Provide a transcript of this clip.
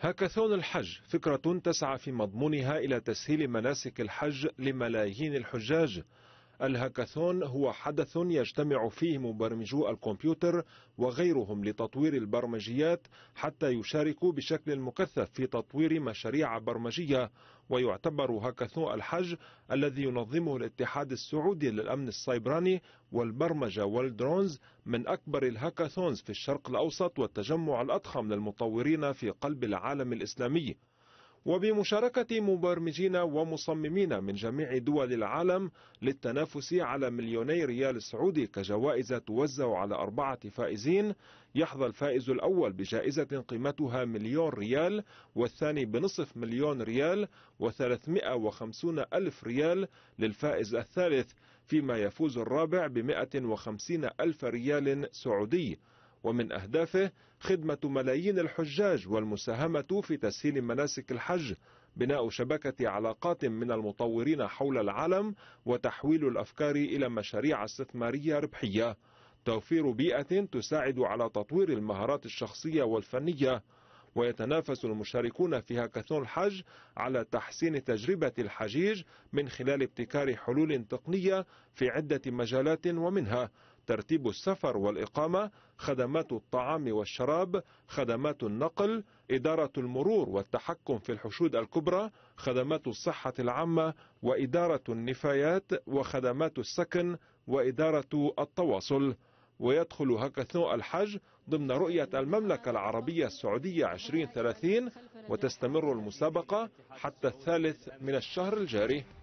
هاكاثون الحج فكرة تسعى في مضمونها إلى تسهيل مناسك الحج لملايين الحجاج الهاكاثون هو حدث يجتمع فيه مبرمجو الكمبيوتر وغيرهم لتطوير البرمجيات حتى يشاركوا بشكل مكثف في تطوير مشاريع برمجية ويعتبر هاكاثون الحج الذي ينظمه الاتحاد السعودي للأمن السيبراني والبرمجة والدرونز من أكبر الهاكاثونز في الشرق الأوسط والتجمع الأضخم للمطورين في قلب العالم الإسلامي وبمشاركة مبرمجين ومصممين من جميع دول العالم للتنافس على مليوني ريال سعودي كجوائز توزع على أربعة فائزين يحظى الفائز الأول بجائزة قيمتها مليون ريال والثاني بنصف مليون ريال و350 ألف ريال للفائز الثالث فيما يفوز الرابع ب 150 ألف ريال سعودي ومن أهدافه خدمة ملايين الحجاج والمساهمة في تسهيل مناسك الحج بناء شبكة علاقات من المطورين حول العالم وتحويل الأفكار إلى مشاريع استثمارية ربحية توفير بيئة تساعد على تطوير المهارات الشخصية والفنية ويتنافس المشاركون في هاكاثون الحج على تحسين تجربة الحجيج من خلال ابتكار حلول تقنية في عدة مجالات ومنها ترتيب السفر والإقامة خدمات الطعام والشراب خدمات النقل إدارة المرور والتحكم في الحشود الكبرى خدمات الصحة العامة وإدارة النفايات وخدمات السكن وإدارة التواصل ويدخل هاكاثون الحج ضمن رؤية المملكة العربية السعودية 2030 وتستمر المسابقة حتى الثالث من الشهر الجاري